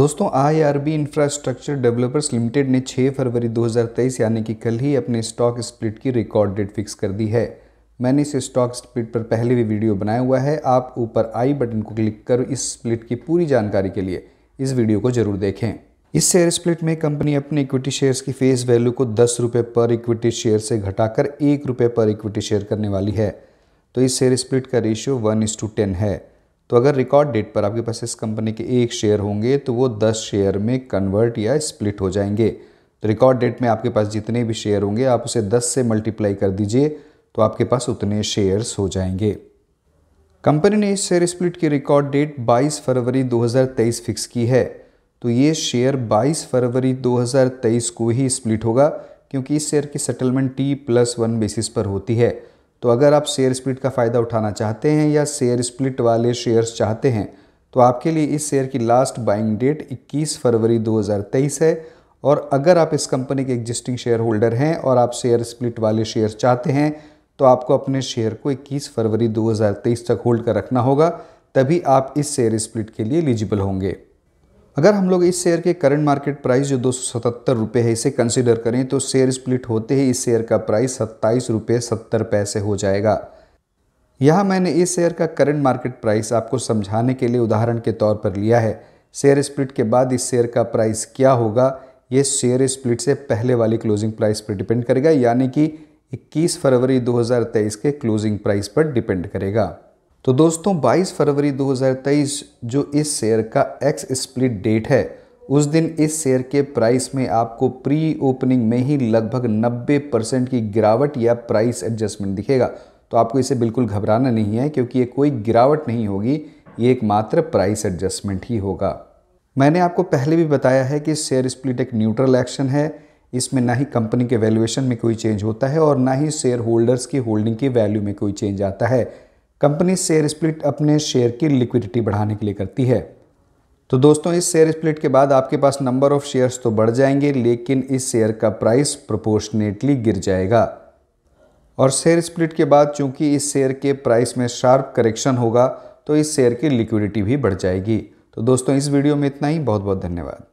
दोस्तों IRB infrastructure developers limited ने 6 फरवरी 2023 यानी कि कल ही अपने स्टॉक स्प्लिट की रिकॉर्ड डेट फिक्स कर दी है मैंने इस स्टॉक स्प्लिट पर पहले भी वीडियो बनाया हुआ है आप ऊपर आई बटन को क्लिक कर इस स्प्लिट की पूरी जानकारी के लिए इस वीडियो को जरूर देखें इस शेयर स्प्लिट में कंपनी अपने इक्विटी शेयर्स की फेस वैल्यू को दस रुपये पर इक्विटी शेयर से घटाकर एक रुपये पर इक्विटी शेयर करने वाली है तो इस शेयर स्प्लिट का ratio one is to ten है तो अगर रिकॉर्ड डेट पर आपके पास इस कंपनी के एक शेयर होंगे तो वो दस शेयर में कन्वर्ट या स्प्लिट हो जाएंगे तो रिकॉर्ड डेट में आपके पास जितने भी शेयर होंगे आप उसे दस से मल्टीप्लाई कर दीजिए तो आपके पास उतने शेयर्स हो जाएंगे कंपनी ने इस शेयर स्प्लिट की रिकॉर्ड डेट 22 फरवरी 2023 फिक्स की है तो ये शेयर 22 फरवरी 2023 को ही स्प्लिट होगा क्योंकि इस शेयर की settlement T plus one basis पर होती है तो अगर आप शेयर स्प्लिट का फ़ायदा उठाना चाहते हैं या शेयर स्प्लिट वाले शेयर्स चाहते हैं तो आपके लिए इस शेयर की लास्ट बाइंग डेट 21 फरवरी 2023 है और अगर आप इस कंपनी के एग्जिस्टिंग शेयर होल्डर हैं और आप शेयर स्प्लिट वाले शेयर चाहते हैं तो आपको अपने शेयर को 21 फरवरी 2023 तक होल्ड कर रखना होगा तभी आप इस शेयर स्प्लिट के लिए एलिजिबल होंगे अगर हम लोग इस शेयर के करंट मार्केट प्राइस जो दो रुपये है इसे कंसिडर करें तो शेयर स्प्लिट होते ही इस शेयर का प्राइस सत्ताईस रुपये सत्तर पैसे हो जाएगा यहाँ मैंने इस शेयर का करंट मार्केट प्राइस आपको समझाने के लिए उदाहरण के तौर पर लिया है शेयर स्प्लिट के बाद इस शेयर का प्राइस क्या होगा ये शेयर स्प्लिट से पहले वाली क्लोजिंग प्राइस पर डिपेंड करेगा यानी कि 21 फरवरी 2023 के क्लोजिंग प्राइस पर डिपेंड करेगा तो दोस्तों 22 फरवरी 2023 जो इस शेयर का एक्स स्प्लिट डेट है उस दिन इस शेयर के प्राइस में आपको प्री ओपनिंग में ही लगभग 90 परसेंट की गिरावट या प्राइस एडजस्टमेंट दिखेगा तो आपको इसे बिल्कुल घबराना नहीं है क्योंकि ये कोई गिरावट नहीं होगी ये एकमात्र प्राइस एडजस्टमेंट ही होगा मैंने आपको पहले भी बताया है कि शेयर स्प्लिट एक न्यूट्रल एक्शन है इसमें ना ही कंपनी के वैल्यूएशन में कोई चेंज होता है और ना ही शेयर होल्डर्स की होल्डिंग की वैल्यू में कोई चेंज आता है कंपनी शेयर स्प्लिट अपने शेयर की लिक्विडिटी बढ़ाने के लिए करती है तो दोस्तों इस शेयर स्प्लिट के बाद आपके पास नंबर ऑफ शेयर्स तो बढ़ जाएंगे लेकिन इस शेयर का प्राइस प्रोपोर्शनेटली गिर जाएगा और शेयर स्प्लिट के बाद चूंकि इस शेयर के प्राइस में शार्प करेक्शन होगा तो इस शेयर की लिक्विडिटी भी बढ़ जाएगी तो दोस्तों इस वीडियो में इतना ही बहुत बहुत धन्यवाद